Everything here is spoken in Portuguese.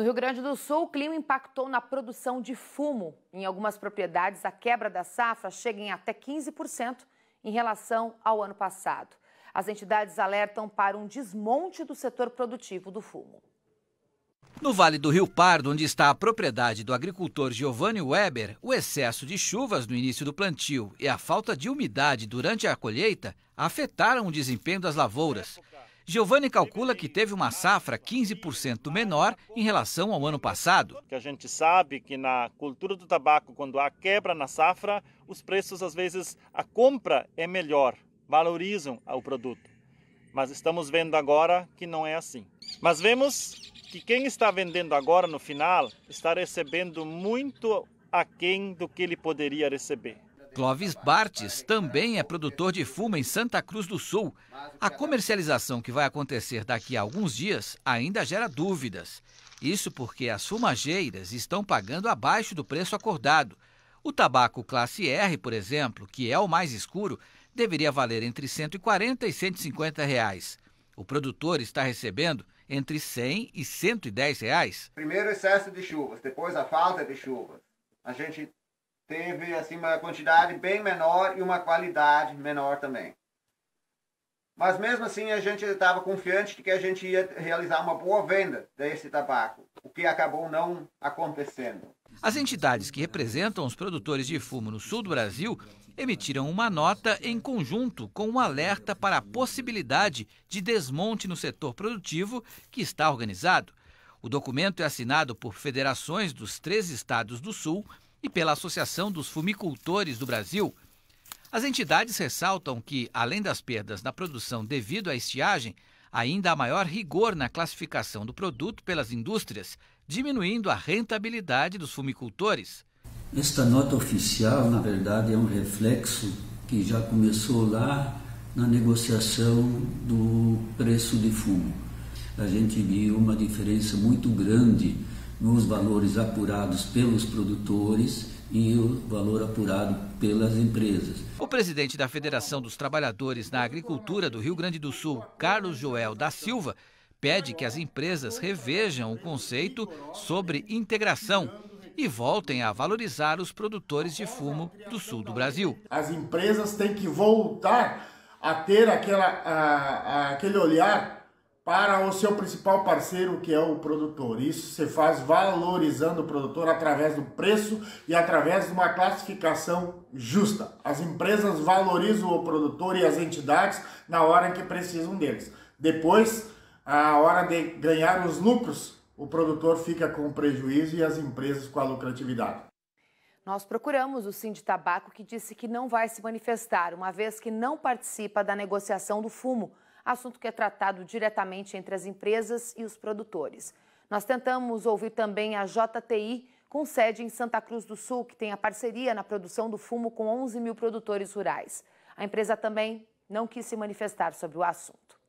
No Rio Grande do Sul, o clima impactou na produção de fumo. Em algumas propriedades, a quebra da safra chega em até 15% em relação ao ano passado. As entidades alertam para um desmonte do setor produtivo do fumo. No Vale do Rio Pardo, onde está a propriedade do agricultor Giovanni Weber, o excesso de chuvas no início do plantio e a falta de umidade durante a colheita afetaram o desempenho das lavouras. Giovanni calcula que teve uma safra 15% menor em relação ao ano passado. a gente sabe que na cultura do tabaco, quando há quebra na safra, os preços às vezes a compra é melhor, valorizam o produto. Mas estamos vendo agora que não é assim. Mas vemos que quem está vendendo agora no final está recebendo muito aquém do que ele poderia receber. Clóvis Bartes também é produtor de fuma em Santa Cruz do Sul. A comercialização que vai acontecer daqui a alguns dias ainda gera dúvidas. Isso porque as fumageiras estão pagando abaixo do preço acordado. O tabaco classe R, por exemplo, que é o mais escuro, deveria valer entre 140 e 150 reais. O produtor está recebendo entre 100 e 110 reais. Primeiro excesso de chuvas, depois a falta de chuvas. A gente teve assim uma quantidade bem menor e uma qualidade menor também. Mas mesmo assim a gente estava confiante de que a gente ia realizar uma boa venda desse tabaco, o que acabou não acontecendo. As entidades que representam os produtores de fumo no sul do Brasil emitiram uma nota em conjunto com um alerta para a possibilidade de desmonte no setor produtivo que está organizado. O documento é assinado por federações dos três estados do Sul e pela Associação dos Fumicultores do Brasil, as entidades ressaltam que, além das perdas na produção devido à estiagem, ainda há maior rigor na classificação do produto pelas indústrias, diminuindo a rentabilidade dos fumicultores. Esta nota oficial, na verdade, é um reflexo que já começou lá na negociação do preço de fumo. A gente viu uma diferença muito grande nos valores apurados pelos produtores e o valor apurado pelas empresas. O presidente da Federação dos Trabalhadores na Agricultura do Rio Grande do Sul, Carlos Joel da Silva, pede que as empresas revejam o conceito sobre integração e voltem a valorizar os produtores de fumo do sul do Brasil. As empresas têm que voltar a ter aquela, a, a, aquele olhar para o seu principal parceiro, que é o produtor. Isso você faz valorizando o produtor através do preço e através de uma classificação justa. As empresas valorizam o produtor e as entidades na hora em que precisam deles. Depois, a hora de ganhar os lucros, o produtor fica com o prejuízo e as empresas com a lucratividade. Nós procuramos o Sim de Tabaco, que disse que não vai se manifestar, uma vez que não participa da negociação do fumo assunto que é tratado diretamente entre as empresas e os produtores. Nós tentamos ouvir também a JTI, com sede em Santa Cruz do Sul, que tem a parceria na produção do fumo com 11 mil produtores rurais. A empresa também não quis se manifestar sobre o assunto.